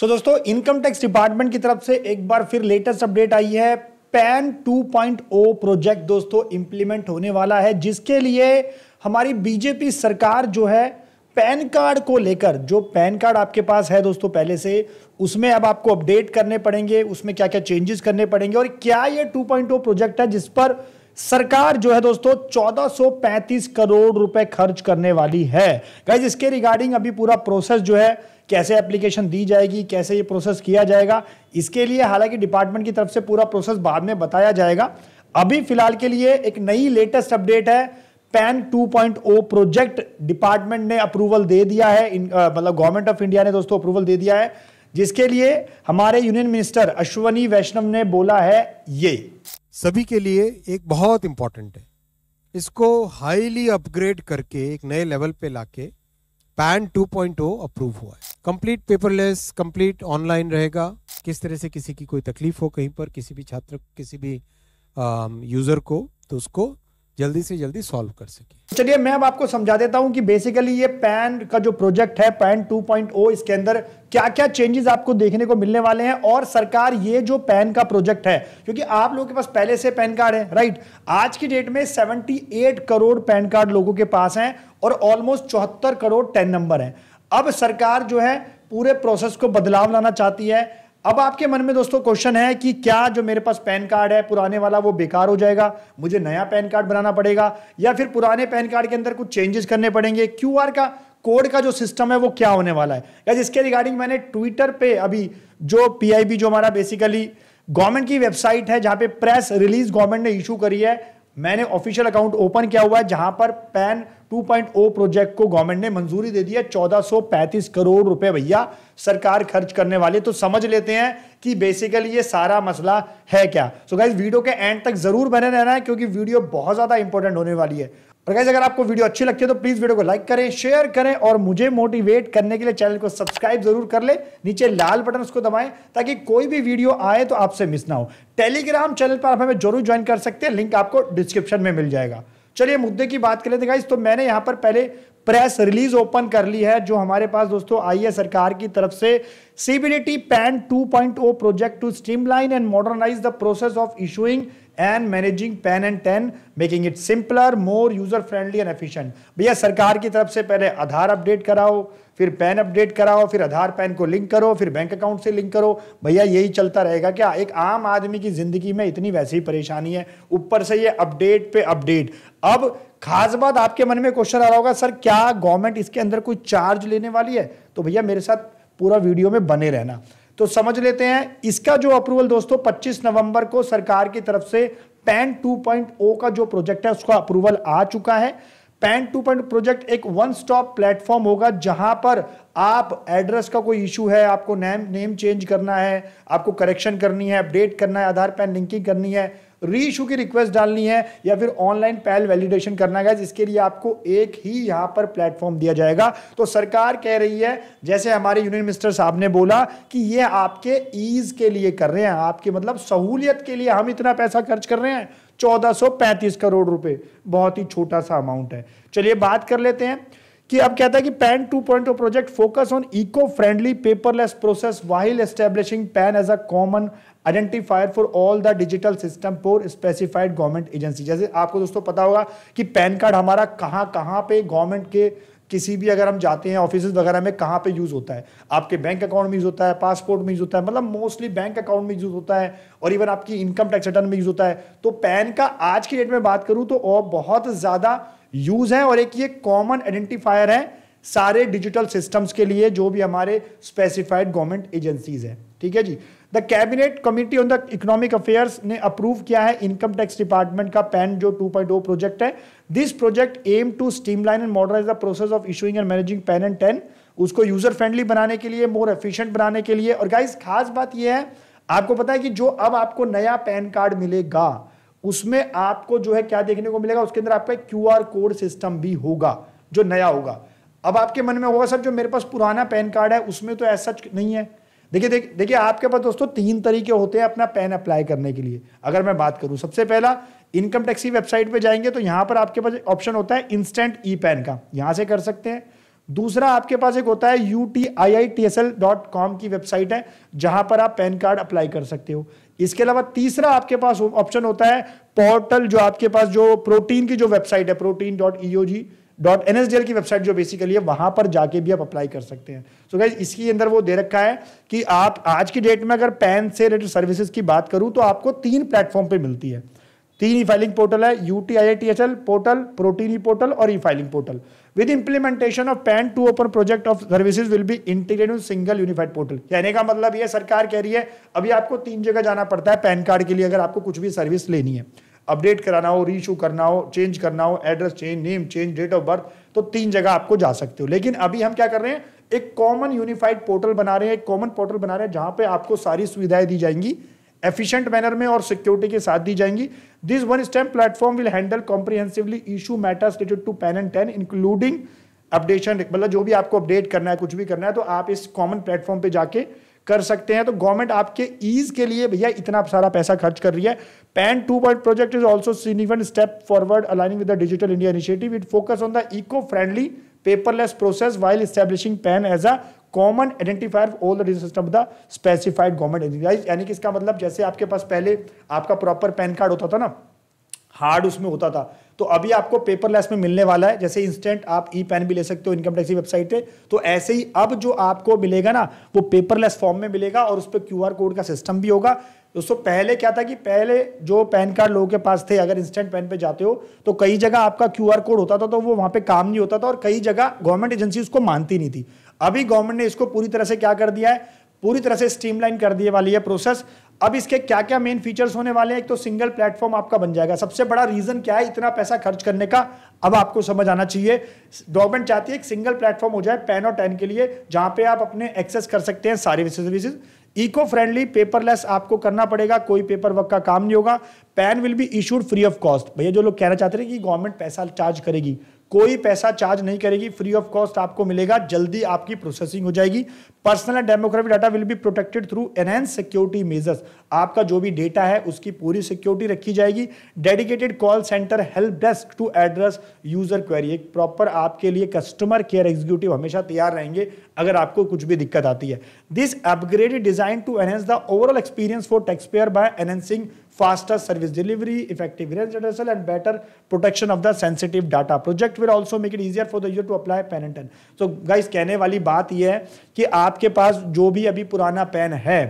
सो so, दोस्तों income tax department की तरफ से एक बार फिर लेटेस्ट अपडेट आई है पैन 2.0 प्रोजेक्ट दोस्तों इंप्लीमेंट होने वाला है जिसके लिए हमारी बीजेपी सरकार जो है पैन कार्ड को लेकर जो पैन कार्ड आपके पास है दोस्तों पहले से उसमें अब आपको अपडेट करने पड़ेंगे उसमें क्या क्या चेंजेस करने पड़ेंगे और क्या ये 2.0 प्रोजेक्ट है जिस पर सरकार जो है दोस्तों 1435 करोड़ रुपए खर्च करने वाली है गाइज इसके रिगार्डिंग अभी पूरा प्रोसेस जो है कैसे एप्लीकेशन दी जाएगी कैसे ये प्रोसेस किया जाएगा इसके लिए हालांकि डिपार्टमेंट की तरफ से पूरा प्रोसेस बाद में बताया जाएगा अभी फिलहाल के लिए एक नई लेटेस्ट अपडेट है पैन 2.0 प्रोजेक्ट डिपार्टमेंट ने अप्रूवल दे दिया है मतलब गवर्नमेंट ऑफ इंडिया ने दोस्तों अप्रूवल दे दिया है जिसके लिए हमारे यूनियन मिनिस्टर अश्वनी वैष्णव ने बोला है ये सभी के लिए एक बहुत इंपॉर्टेंट है इसको हाईली अपग्रेड करके एक नए लेवल पे लाके पैन 2.0 अप्रूव हुआ है कंप्लीट पेपरलेस कंप्लीट ऑनलाइन रहेगा किस तरह से किसी की कोई तकलीफ हो कहीं पर किसी भी छात्र किसी भी यूज़र को तो उसको जल्दी से जल्दी सॉल्व कर सके चलिए मैं अब आपको समझा देता हूं कि बेसिकली ये पैन का जो प्रोजेक्ट है पैन 2.0 इसके अंदर क्या क्या चेंजेस आपको देखने को मिलने वाले हैं और सरकार ये जो पैन का प्रोजेक्ट है क्योंकि आप लोगों के पास पहले से पैन कार्ड है राइट आज की डेट में 78 करोड़ पैन कार्ड लोगों के पास है और ऑलमोस्ट चौहत्तर करोड़ टेन नंबर है अब सरकार जो है पूरे प्रोसेस को बदलाव लाना चाहती है अब आपके मन में दोस्तों क्वेश्चन है कि क्या जो मेरे पास पैन कार्ड है पुराने वाला वो बेकार हो जाएगा मुझे नया पैन कार्ड बनाना पड़ेगा या फिर पुराने पैन कार्ड के अंदर कुछ चेंजेस करने पड़ेंगे क्यूआर का कोड का जो सिस्टम है वो क्या होने वाला है या जिसके रिगार्डिंग मैंने ट्विटर पे अभी जो पीआईबी जो हमारा बेसिकली गवर्नमेंट की वेबसाइट है जहां पे प्रेस रिलीज गवर्नमेंट ने इशू करी है मैंने ऑफिशियल अकाउंट ओपन किया हुआ है जहां पर पैन 2.0 प्रोजेक्ट को गवर्नमेंट ने मंजूरी दे दी है चौदह करोड़ रुपए भैया सरकार खर्च करने वाली तो समझ लेते हैं कि बेसिकली ये सारा मसला है क्या सो so गाइज वीडियो के एंड तक जरूर बने रहना है क्योंकि वीडियो बहुत ज्यादा इंपॉर्टेंट होने वाली है और गाइज अगर आपको वीडियो अच्छी लगती है तो प्लीज वीडियो को लाइक करें शेयर करें और मुझे मोटिवेट करने के लिए चैनल को सब्सक्राइब जरूर कर ले नीचे लाल बटन उसको दबाएं ताकि कोई भी वीडियो आए तो आपसे मिस ना हो टेलीग्राम चैनल पर आप हमें जरूर ज्वाइन कर सकते हैं लिंक आपको डिस्क्रिप्शन में मिल जाएगा चलिए मुद्दे की बात करें तो गाइज तो मैंने यहाँ पर पहले प्रेस रिलीज ओपन कर ली है जो हमारे पास दोस्तों आई है सरकार की तरफ से CBDT PAN 2.0 project to streamline and modernise the process of issuing and managing PAN and TAN making it simpler more user friendly and efficient भैया सरकार की तरफ से पहले आधार अपडेट कराओ फिर पैन अपडेट कराओ फिर आधार पैन को लिंक करो फिर बैंक अकाउंट से लिंक करो भैया यही चलता रहेगा क्या एक आम आदमी की जिंदगी में इतनी वैसी परेशानी है ऊपर से ये अपडेट पे अपडेट अब खास बात आपके मन में क्वेश्चन आ रहा होगा सर क्या गवर्नमेंट इसके अंदर कोई चार्ज लेने वाली है तो भैया मेरे साथ पूरा वीडियो में बने रहना तो समझ लेते हैं इसका जो अप्रूवल दोस्तों पच्चीस नवंबर को सरकार की तरफ से पैन टू oh का जो प्रोजेक्ट है उसका अप्रूवल आ चुका है पैन टू पॉइंट प्रोजेक्ट एक वन स्टॉप प्लेटफॉर्म होगा जहां पर आप एड्रेस का कोई इशू है आपको नेम नेम चेंज करना है आपको करेक्शन करनी है अपडेट करना है आधार पैन लिंकिंग करनी है री इशू की रिक्वेस्ट डालनी है या फिर ऑनलाइन पहल वैलिडेशन करना है जिसके लिए आपको एक ही यहां पर प्लेटफॉर्म दिया जाएगा तो सरकार कह रही है जैसे हमारे यूनियन मिनिस्टर साहब ने बोला कि ये आपके ईज के लिए कर रहे हैं आपके मतलब सहूलियत के लिए हम इतना पैसा खर्च कर रहे हैं चौदह करोड़ रुपए बहुत ही छोटा सा अमाउंट है चलिए बात कर लेते हैं कि अब कहता है कि PAN point project focus on eco friendly paperless process while establishing PAN as a common identifier for all the digital system for specified government agency जैसे आपको दोस्तों पता होगा कि पैन कार्ड हमारा कहाँ कहाँ पे गवर्नमेंट के किसी भी अगर हम जाते हैं ऑफिस वगैरह में कहाँ पे यूज़ होता है आपके बैंक अकाउंट में यूज़ होता है पासपोर्ट में यूज़ होता है मतलब मोस्टली बैंक अकाउंट में यूज़ होता है और इवन आपकी इनकम टैक्स रिटर्न में यूज़ होता है तो पैन का आज की डेट में बात करूँ तो और बहुत ज़्यादा यूज है और एक ये कॉमन आइडेंटिफायर है सारे डिजिटल सिस्टम्स के लिए जो भी हमारे स्पेसिफाइड गवर्नमेंट एजेंसीज है ठीक है जी the cabinet committee on the economic affairs ने अप्रूव किया है इनकम टैक्स डिपार्टमेंट का पैन जो 2.0 प्रोजेक्ट है this project aim to streamline and modernise the process of issuing and managing PAN and TAN उसको यूजर फ्रेंडली बनाने के लिए मोर एफिशिएंट बनाने के लिए और गाइस खास बात यह है आपको पता है कि जो अब आपको नया पैन कार्ड मिलेगा उसमें आपको जो है क्या देखने को मिलेगा उसके अंदर आपका क्यू क्यू कोड सिस्टम भी होगा जो नया होगा अब आपके मन में होगा सर जो मेरे पास पुराना पैन कार्ड है उसमें तो ऐसा नहीं है देखिए देखिए आपके पास दोस्तों तीन तरीके होते हैं अपना पैन अप्लाई करने के लिए अगर मैं बात करूं सबसे पहला इनकम टैक्स की वेबसाइट पे जाएंगे तो यहां पर आपके पास ऑप्शन होता है इंस्टेंट ई पैन का यहां से कर सकते हैं दूसरा आपके पास एक होता है यू की वेबसाइट है जहां पर आप पैन कार्ड अप्लाई कर सकते हो इसके अलावा तीसरा आपके पास ऑप्शन होता है पोर्टल जो आपके पास जो प्रोटीन की जो वेबसाइट है Protean dot E G dot N S की वेबसाइट जो बेसिकली है वहां पर जाके भी आप अप्लाई कर सकते हैं सो so इसके अंदर वो दे रखा है कि आप आज की डेट में अगर पैन से रिलेटेड सर्विसेज की बात करूं तो आपको तीन प्लेटफॉर्म पे मिलती है तीन ई फाइलिंग पोर्टल है U T I T H L portal Protean e portal और e filing portal with implementation of PAN two open project of services will be integrated in single unified portal कहने का मतलब यह सरकार कह रही है अभी आपको तीन जगह जाना पड़ता है पैन कार्ड के लिए अगर आपको कुछ भी सर्विस लेनी है अपडेट कराना हो रीशू करना हो चेंज करना हो address change name change date of birth तो तीन जगह आपको जा सकते हो लेकिन अभी हम क्या कर रहे हैं एक कॉमन यूनिफाइड पोर्टल बना रहे हैं एक कॉमन पोर्टल बना रहे हैं जहां पे आपको सारी सुविधाएं दी जाएंगी एफिशिएंट मैनर में और सिक्योरिटी के साथ दी जाएंगी this one stamp platform will handle comprehensively issue matters related to PAN and TAN including updation मतलब जो भी आपको अपडेट करना है कुछ भी करना है तो आप इस कॉमन प्लेटफॉर्म पे जाके कर सकते हैं तो गवर्नमेंट आपके ईज के लिए भैया इतना सारा पैसा खर्च कर रही है PAN two point project is also significant step forward aligning with the digital India initiative it focus on the eco friendly paperless process while establishing PAN as a common identifier all the digital system the specified government identifies यानी कि इसका मतलब जैसे आपके पास पहले आपका proper pan card होता था ना हार्ड उसमें होता था तो अभी आपको पेपरलेस में मिलने वाला है जैसे इंस्टेंट आप ई पैन भी ले सकते हो इनकम टैक्स की वेबसाइट पे तो ऐसे ही अब जो आपको मिलेगा ना वो पेपरलेस फॉर्म में मिलेगा और उस पर क्यू कोड का सिस्टम भी होगा दोस्तों पहले क्या था कि पहले जो पैन कार्ड लोगों के पास थे अगर इंस्टेंट पैन पे जाते हो तो कई जगह आपका क्यू कोड होता था तो वो वहाँ पे काम नहीं होता था और कई जगह गवर्नमेंट एजेंसी उसको मानती नहीं थी अभी गवर्नमेंट ने इसको पूरी तरह से क्या कर दिया है पूरी तरह से स्ट्रीमलाइन कर दिए वाली है प्रोसेस अब इसके क्या क्या मेन फीचर्स होने वाले हैं एक तो सिंगल प्लेटफॉर्म आपका बन जाएगा सबसे बड़ा रीजन क्या है इतना पैसा खर्च करने का अब आपको समझ आना चाहिए गवर्नमेंट चाहती है एक सिंगल प्लेटफॉर्म हो जाए पेन और टेन के लिए जहां पे आप अपने एक्सेस कर सकते हैं सारी सर्विसेज इको फ्रेंडली पेपरलेस आपको करना पड़ेगा कोई पेपर वर्क का काम नहीं होगा PAN will be issued free of cost भैया जो लोग कहना चाहते हैं कि गवर्नमेंट पैसा चार्ज करेगी कोई पैसा चार्ज नहीं करेगी फ्री ऑफ कॉस्ट आपको मिलेगा जल्दी आपकी प्रोसेसिंग हो जाएगी personal demography data will be protected through enhance security measures आपका जो भी डेटा है उसकी पूरी सिक्योरिटी रखी जाएगी dedicated call centre help desk to address user query एक प्रॉपर आपके लिए कस्टमर केयर एग्जीक्यूटिव हमेशा तैयार रहेंगे अगर आपको कुछ भी दिक्कत आती है this upgraded design to enhance the overall experience for taxpayer by enhancing faster service delivery, effective redressal, and better protection of the sensitive data. Project will also make it easier for the user to apply pen and PAN and TAN so guys kehne wali baat ye hai ki aapke paas jo bhi abhi purana pen hai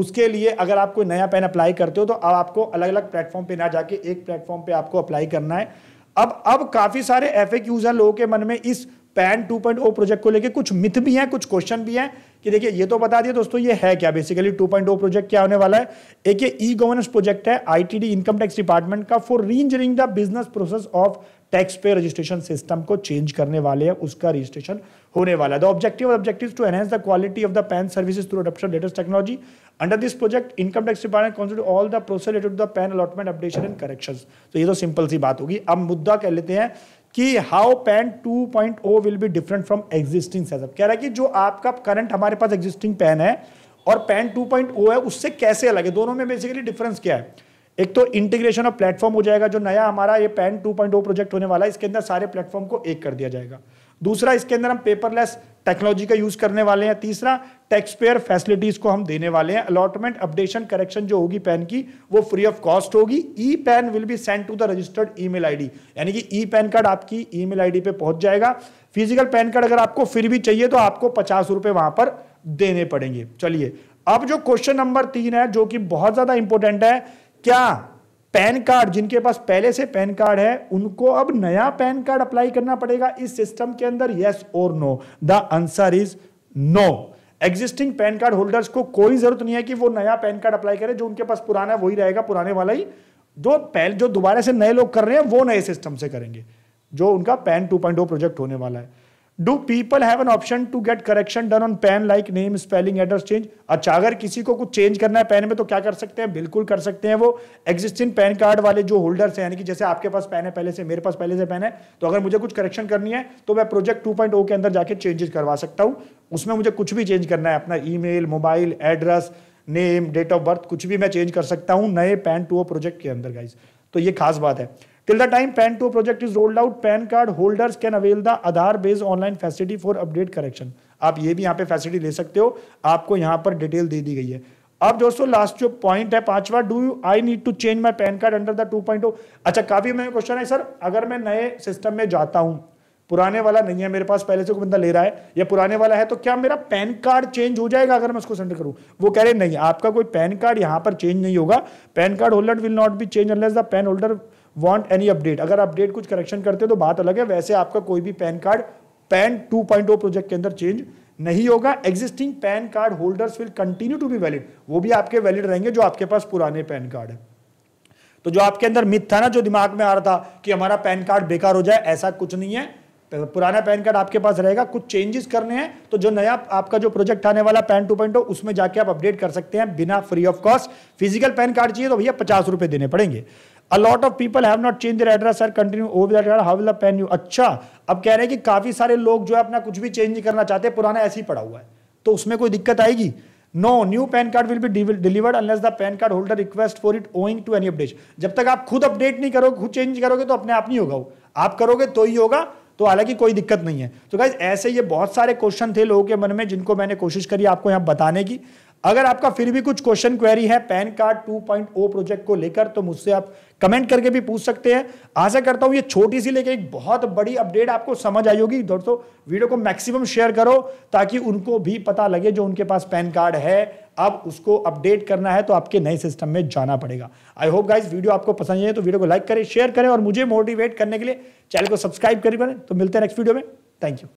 उसके लिए अगर आप कोई नया pen apply करते हो तो अब आपको अलग अलग प्लेटफॉर्म पे ना जाके एक प्लेटफॉर्म पे आपको अप्लाई करना है अब अब काफ़ी सारे एफ हैं लोगों के मन में इस पैन 2.0 प्रोजेक्ट को लेके कुछ मिथ भी हैं कुछ क्वेश्चन भी हैं कि देखिए ये तो बता दिया दोस्तों ये है क्या बेसिकली 2.0 प्रोजेक्ट क्या होने वाला है एक ये ई गवर्नेंस प्रोजेक्ट है आईटीडी इनकम टैक्स डिपार्टमेंट का for reengineering the business process of taxpayer registration system को चेंज करने वाले हैं उसका रजिस्ट्रेशन होने वाला है the objective objective to enhance the quality of the PAN services through adoption latest technology under this project income tax department consider all the process related to the PAN allotment updation and correction तो ये तो simple सी बात होगी अब मुद्दा कह लेते हैं कि how PAN 2.0 will be different from existing setup कह रहा है कि जो आपका करंट हमारे पास एग्जिस्टिंग पैन है और पैन 2.0 है उससे कैसे अलग है दोनों में बेसिकली डिफरेंस क्या है एक तो इंटीग्रेशन ऑफ प्लेटफॉर्म हो जाएगा जो नया हमारा ये पैन 2.0 प्रोजेक्ट होने वाला है इसके अंदर सारे प्लेटफॉर्म को एक कर दिया जाएगा दूसरा इसके अंदर हम पेपरलेस टेक्नोलॉजी का यूज करने वाले हैं तीसरा टैक्स पेयर फैसिलिटीज को हम देने वाले हैं अलॉटमेंट अपडेशन करेक्शन जो होगी पैन की वो फ्री ऑफ कॉस्ट होगी e PAN will be send to the registered e mail ID यानी कि ई पैन कार्ड आपकी ई मेल आईडी पे पहुंच जाएगा फिजिकल पैन कार्ड अगर आपको फिर भी चाहिए तो आपको पचास रुपए वहां पर देने पड़ेंगे चलिए अब जो क्वेश्चन नंबर तीन है जो कि बहुत ज्यादा इंपॉर्टेंट है क्या पैन कार्ड जिनके पास पहले से पैन कार्ड है उनको अब नया पैन कार्ड अप्लाई करना पड़ेगा इस सिस्टम के अंदर यस और no the answer is no existing PAN card holders को कोई जरूरत नहीं है कि वो नया पैन कार्ड अप्लाई करें जो उनके पास पुराना वही रहेगा पुराने वाला ही जो पहले जो दोबारा से नए लोग कर रहे हैं वो नए सिस्टम से करेंगे जो उनका पैन 2.0 प्रोजेक्ट होने वाला है do people have an option to get correction done on PAN like name spelling address change अच्छा अगर किसी को कुछ चेंज करना है पेन में तो क्या कर सकते हैं बिल्कुल कर सकते हैं वो एग्जिस्टिंग पैन कार्ड वाले जो होल्डर्स हैं यानी कि जैसे आपके पास पेन है पहले से मेरे पास पहले से पेन है तो अगर मुझे कुछ करेक्शन करनी है तो मैं प्रोजेक्ट टू पॉइंट ओ के अंदर जाके चेंजेस करवा सकता हूँ उसमें मुझे कुछ भी चेंज करना है अपना e mail mobile address name date of birth कुछ भी मैं चेंज कर सकता हूँ नए पैन टू ओ प्रोजेक्ट के अंदर गाइज तो ये खास बात है Till the time PAN 2 project is rolled out, PAN card holders can avail the Aadhaar based online facility for update correction. आप ये भी यहाँ पे फैसिलिटी ले सकते हो आपको यहाँ पर डिटेल दे दी गई है अब दोस्तों लास्ट जो पॉइंट है पांचवा do you I need to change my PAN card under the 2.0 अच्छा काफी मेरे क्वेश्चन है सर अगर मैं नए सिस्टम में जाता हूँ पुराने वाला नहीं है मेरे पास पहले से कोई बंदा ले रहा है या पुराने वाला है तो क्या मेरा पैन कार्ड चेंज हो जाएगा अगर मैं उसको सेंड करूँ वो कह रहे नहीं आपका कोई पैन कार्ड यहाँ पर चेंज नहीं होगा PAN card holder will not be change unless the PAN holder want any update अगर अपडेट कुछ करेक्शन करते हो तो बात अलग है वैसे आपका कोई भी पैन कार्ड पैन 2.0 प्रोजेक्ट के अंदर चेंज नहीं होगा existing PAN card holders will continue to be valid वो भी आपके वैलिड रहेंगे जो आपके पास पुराने पैन कार्ड है तो जो आपके अंदर मिथ था ना जो दिमाग में आ रहा था कि हमारा पैन कार्ड बेकार हो जाए ऐसा कुछ नहीं है तो पुराना पैन कार्ड आपके पास रहेगा कुछ चेंजेस करने हैं तो जो नया आपका जो प्रोजेक्ट आने वाला पैन टू पॉइंट oh, उसमें जाके आप अपडेट कर सकते हैं बिना free of cost physical PAN card चाहिए तो भैया पचास रुपए देने पड़ेंगे a lot of people have not change their address sir continue over that how will PAN you अच्छा अब कह रहे हैं कि काफ़ी सारे लोग जो है अपना कुछ भी चेंज नहीं करना चाहते पुराना ऐसे ही पड़ा हुआ है तो उसमें कोई दिक्कत आएगी no new PAN card will be delivered unless the PAN card holder request for it owing to any update जब तक आप खुद अपडेट नहीं करोगे खुद चेंज करोगे तो अपने आप नहीं होगा वो आप करोगे तो ही होगा तो हालांकि कोई दिक्कत नहीं है तो गाइज ऐसे ये बहुत सारे क्वेश्चन थे लोगों के मन में जिनको मैंने कोशिश करी आपको यहां बताने की अगर आपका फिर भी कुछ क्वेश्चन क्वेरी है पैन कार्ड 2.0 प्रोजेक्ट को लेकर तो मुझसे आप कमेंट करके भी पूछ सकते हैं आशा करता हूं ये छोटी सी लेकिन एक बहुत बड़ी अपडेट आपको समझ आई होगी दोस्तों वीडियो को मैक्सिमम शेयर करो ताकि उनको भी पता लगे जो उनके पास पैन कार्ड है अब उसको अपडेट करना है तो आपके नए सिस्टम में जाना पड़ेगा आई होप गाइज वीडियो आपको पसंद आए तो वीडियो को लाइक करें शेयर करें और मुझे मोटिवेट करने के लिए चैनल को सब्सक्राइब करें तो मिलते हैं नेक्स्ट वीडियो में थैंक यू